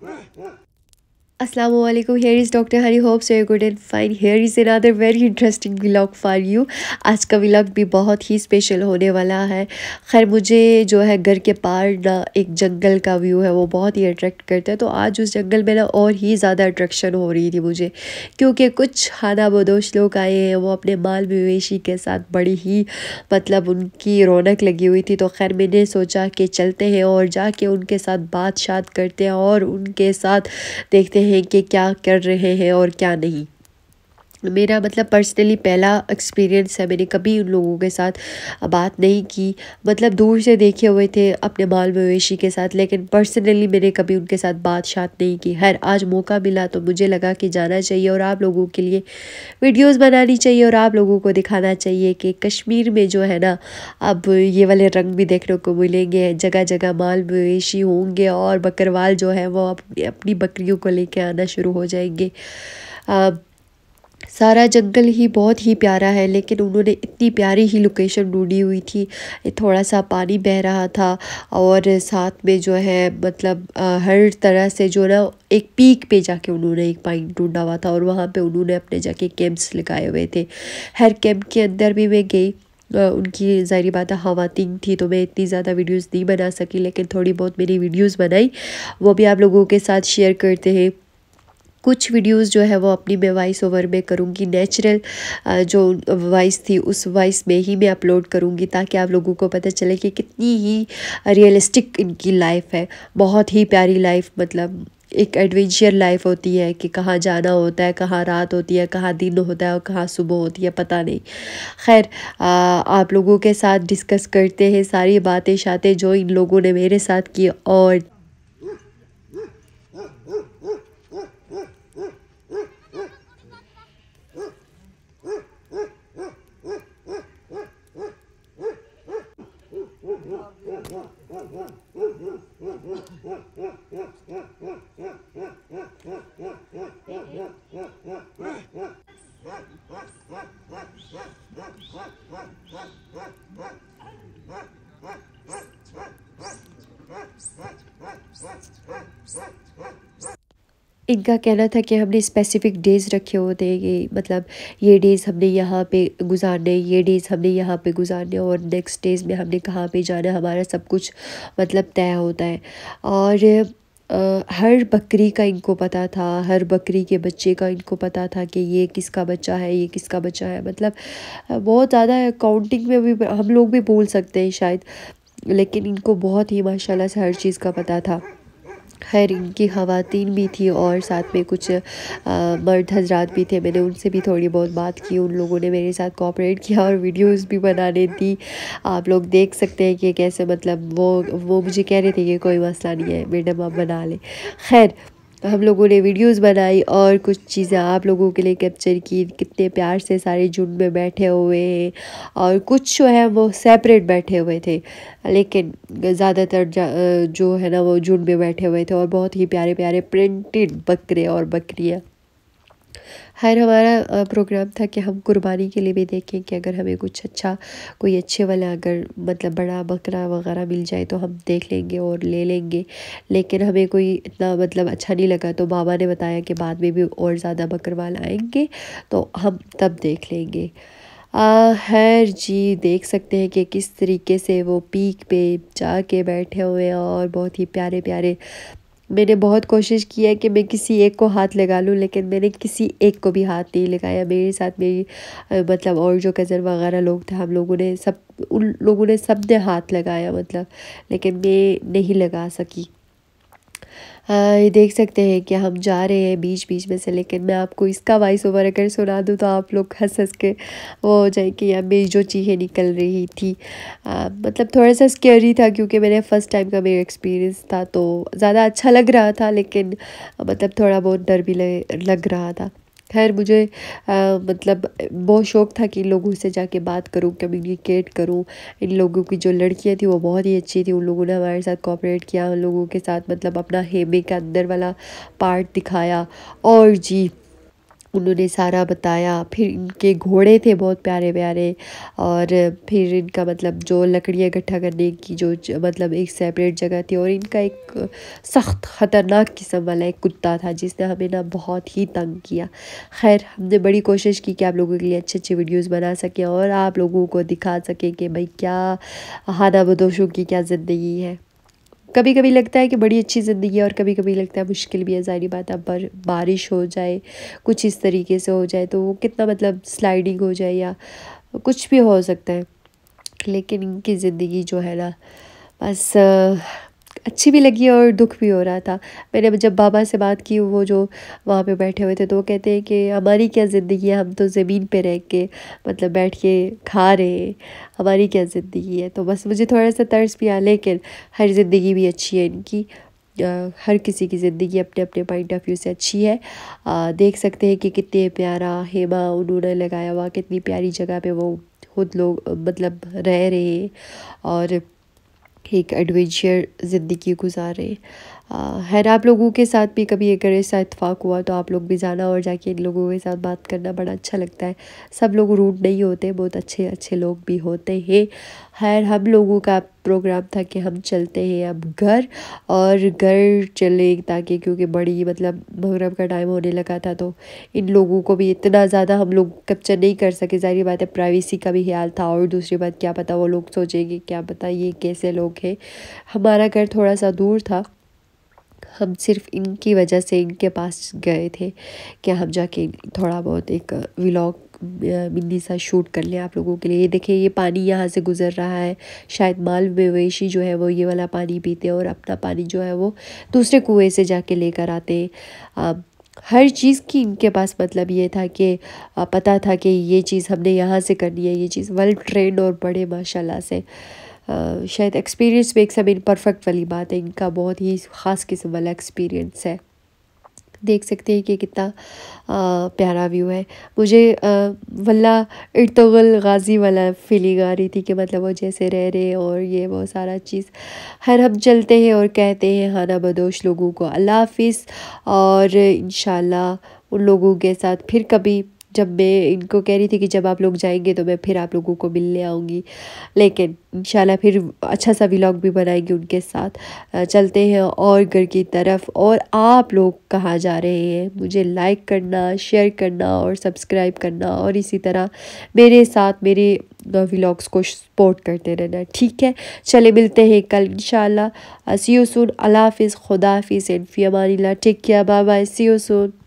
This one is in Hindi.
Yeah. Aslam here is doctor Hari hope so good and fine here is another very interesting vlog for you आज का व्लॉग भी बहुत ही स्पेशल होने वाला है खैर मुझे जो है घर के पार ना एक जंगल का व्यू है वो बहुत ही अट्रैक्ट करता है तो आज उस जंगल में ना और ही ज़्यादा अट्रैक्शन हो रही थी मुझे क्योंकि कुछ खाना बदोश लोग आए हैं वो अपने माल मवेशी के साथ बड़ी ही मतलब उनकी रौनक लगी हुई थी तो खैर मैंने सोचा कि चलते हैं और जाके उनके साथ बात शात करते हैं और उनके साथ देखते हैं हैं कि क्या कर रहे हैं और क्या नहीं मेरा मतलब पर्सनली पहला एक्सपीरियंस है मैंने कभी उन लोगों के साथ बात नहीं की मतलब दूर से देखे हुए थे अपने माल मवेशी के साथ लेकिन पर्सनली मैंने कभी उनके साथ बात शात नहीं की हर आज मौका मिला तो मुझे लगा कि जाना चाहिए और आप लोगों के लिए वीडियोस बनानी चाहिए और आप लोगों को दिखाना चाहिए कि कश्मीर में जो है ना अब ये वाले रंग भी देखने को मिलेंगे जगह जगह माल मवेशी होंगे और बकरवाल जो है वो अपनी अपनी बकरियों को ले आना शुरू हो जाएंगे सारा जंगल ही बहुत ही प्यारा है लेकिन उन्होंने इतनी प्यारी ही लोकेशन ढूंढी हुई थी थोड़ा सा पानी बह रहा था और साथ में जो है मतलब हर तरह से जो ना एक पीक पे जाके उन्होंने एक पॉइंट ढूंढा हुआ था और वहाँ पे उन्होंने अपने जाके कैंप्स लगाए हुए थे हर कैंप के अंदर भी मैं गई उनकी ज़ाहिर बात हवा तीन थी तो मैं इतनी ज़्यादा वीडियोस नहीं बना सकी लेकिन थोड़ी बहुत मेरी वीडियोस बनाई वो भी आप लोगों के साथ शेयर करते हैं कुछ वीडियोस जो है वो अपनी मैं वॉइस ओवर में करूँगी नेचुरल जो वॉइस थी उस वॉइस में ही मैं अपलोड करूँगी ताकि आप लोगों को पता चले कि कितनी ही रियलिस्टिक इनकी लाइफ है बहुत ही प्यारी लाइफ मतलब एक एडवेंचर लाइफ होती है कि कहाँ जाना होता है कहाँ रात होती है कहाँ दिन होता है और कहाँ सुबह होती है पता नहीं खैर आप लोगों के साथ डिस्कस करते हैं सारी बातें शातें जो इन लोगों ने मेरे साथ की और What? What? What? इनका कहना था कि हमने स्पेसिफ़िक डेज़ रखे होते हैं कि मतलब ये डेज़ हमने यहाँ पे गुजारने ये डेज़ हमने यहाँ पे गुजारने और नेक्स्ट डेज़ में हमने कहाँ पे जाना हमारा सब कुछ मतलब तय होता है और आ, हर बकरी का इनको पता था हर बकरी के बच्चे का इनको पता था कि ये किसका बच्चा है ये किसका बच्चा है मतलब बहुत ज़्यादा काउंटिंग में भी हम लोग भी बोल सकते हैं शायद लेकिन इनको बहुत ही माशाला से हर चीज़ का पता था खैर इनकी खातन भी थी और साथ में कुछ मर्द हजरात भी थे मैंने उनसे भी थोड़ी बहुत बात की उन लोगों ने मेरे साथ कोऑपरेट किया और वीडियोस भी बनाने दी आप लोग देख सकते हैं कि कैसे मतलब वो वो मुझे कह रहे थे कि कोई मसला नहीं है मैडम आप बना लें खैर तो हम लोगों ने वीडियोस बनाई और कुछ चीज़ें आप लोगों के लिए कैप्चर की कितने प्यार से सारे झुंड में बैठे हुए हैं और कुछ जो है वो सेपरेट बैठे हुए थे लेकिन ज़्यादातर जो है ना वो झुंड में बैठे हुए थे और बहुत ही प्यारे प्यारे प्रिंटेड बकरे और बकरियाँ हर हमारा प्रोग्राम था कि हम कुर्बानी के लिए भी देखें कि अगर हमें कुछ अच्छा कोई अच्छे वाला अगर मतलब बड़ा बकरा वगैरह मिल जाए तो हम देख लेंगे और ले लेंगे लेकिन हमें कोई इतना मतलब अच्छा नहीं लगा तो बाबा ने बताया कि बाद में भी और ज़्यादा बकरवाल आएंगे तो हम तब देख लेंगे हर जी देख सकते हैं कि किस तरीके से वो पीक पे जा के बैठे हुए हैं और बहुत ही प्यारे प्यारे मैंने बहुत कोशिश की है कि मैं किसी एक को हाथ लगा लूँ लेकिन मैंने किसी एक को भी हाथ नहीं लगाया मेरे साथ मेरी मतलब और जो कज़न वगैरह लोग थे हम लोगों ने सब उन लोगों ने सब ने हाथ लगाया मतलब लेकिन मैं नहीं लगा सकी देख सकते हैं कि हम जा रहे हैं बीच बीच में से लेकिन मैं आपको इसका वॉइस ओवर अगर सुना दूँ तो आप लोग हंस हंस के वो हो जाए कि यार मेरी जो चीज़ें निकल रही थी आ, मतलब थोड़ा सा स्केरी था क्योंकि मेरे फर्स्ट टाइम का मेरा एक्सपीरियंस था तो ज़्यादा अच्छा लग रहा था लेकिन मतलब थोड़ा बहुत डर भी लग रहा था खैर मुझे आ, मतलब बहुत शौक़ था कि लोगों से जाके बात करूँ कम्युनिकेट करूँ इन लोगों की जो लड़कियाँ थी वो बहुत ही अच्छी थी उन लोगों ने हमारे साथ कॉपरेट किया उन लोगों के साथ मतलब अपना हेमे का अंदर वाला पार्ट दिखाया और जी उन्होंने सारा बताया फिर इनके घोड़े थे बहुत प्यारे प्यारे और फिर इनका मतलब जो लकड़ियाँ इकट्ठा करने की जो मतलब एक सेपरेट जगह थी और इनका एक सख्त ख़तरनाक किस्म वाला एक कुत्ता था जिसने हमें ना बहुत ही तंग किया खैर हमने बड़ी कोशिश की कि आप लोगों के लिए अच्छे अच्छे वीडियोज़ बना सकें और आप लोगों को दिखा सकें कि भाई क्या हाना बदोशों की क्या ज़िंदगी है कभी कभी लगता है कि बड़ी अच्छी ज़िंदगी है और कभी कभी लगता है मुश्किल भी है जारी बात अब बारिश हो जाए कुछ इस तरीके से हो जाए तो वो कितना मतलब स्लाइडिंग हो जाए या कुछ भी हो सकता है लेकिन इनकी ज़िंदगी जो है ना बस अच्छी भी लगी और दुख भी हो रहा था मैंने जब बाबा से बात की वो जो वहाँ पे बैठे हुए थे तो वो कहते हैं कि हमारी क्या ज़िंदगी है हम तो ज़मीन पे रह के मतलब बैठ के खा रहे हैं हमारी क्या ज़िंदगी है तो बस मुझे थोड़ा सा तर्स भी आया लेकिन हर ज़िंदगी भी अच्छी है इनकी हर किसी की ज़िंदगी अपने अपने पॉइंट ऑफ व्यू से अच्छी है आ, देख सकते हैं कि कितने प्यारा हेमा उन्होंने लगाया हुआ कितनी प्यारी जगह पर वो खुद लोग मतलब रह रहे और एक एडवेंचर ज़िंदगी गुजारें खैर आप लोगों के साथ भी कभी अगर ऐसा इतफाक़ हुआ तो आप लोग भी जाना और जाके इन लोगों के साथ बात करना बड़ा अच्छा लगता है सब लोग रूट नहीं होते बहुत अच्छे अच्छे लोग भी होते हैं खैर हम लोगों का प्रोग्राम था कि हम चलते हैं अब घर और घर चले ताकि क्योंकि बड़ी मतलब मगरब का टाइम होने लगा था तो इन लोगों को भी इतना ज़्यादा हम लोग कैप्चर नहीं कर सके जारी बात है प्राइवेसी का भी ख्याल था और दूसरी बात क्या पता वो लोग सोचेंगे क्या पता ये कैसे लोग हैं हमारा घर थोड़ा सा दूर था हम सिर्फ इनकी वजह से इनके पास गए थे कि हम जाके थोड़ा बहुत एक व्लॉग मिन्नी सा शूट कर लें आप लोगों के लिए ये देखें ये पानी यहाँ से गुजर रहा है शायद माल मवेशी जो है वो ये वाला पानी पीते हैं और अपना पानी जो है वो दूसरे कुएँ से जाके लेकर आते हर चीज़ की इनके पास मतलब ये था कि पता था कि ये चीज़ हमने यहाँ से करनी है ये चीज़ वेल ट्रेंड और बड़े माशाल्लाह से शायद एक्सपीरियंस एक सब इन परफेक्ट वाली बात है इनका बहुत ही ख़ास किस्म वाला एक्सपीरियंस है देख सकते हैं कि कितना आ, प्यारा व्यू है मुझे वल्ला इर्तगल गाजी वाला फीलिंग आ रही थी कि मतलब वो जैसे रह रहे और ये वो सारा चीज़ हर हम चलते हैं और कहते हैं खाना बदोश लोगों को अल्लाह हाफिज़ और इन उन लोगों के साथ फिर कभी जब मैं इनको कह रही थी कि जब आप लोग जाएंगे तो मैं फिर आप लोगों को मिलने आऊँगी लेकिन इंशाल्लाह फिर अच्छा सा व्लॉग भी बनाएगी उनके साथ चलते हैं और घर की तरफ और आप लोग कहाँ जा रहे हैं मुझे लाइक करना शेयर करना और सब्सक्राइब करना और इसी तरह मेरे साथ मेरे व्लॉग्स को सपोर्ट करते रहना ठीक है चले मिलते हैं कल इन सी यू सून अल्लाह हाफिज़ खुदा हाफिज़ एंड फ़ी अमानी टेक किया बाय सी ओ सून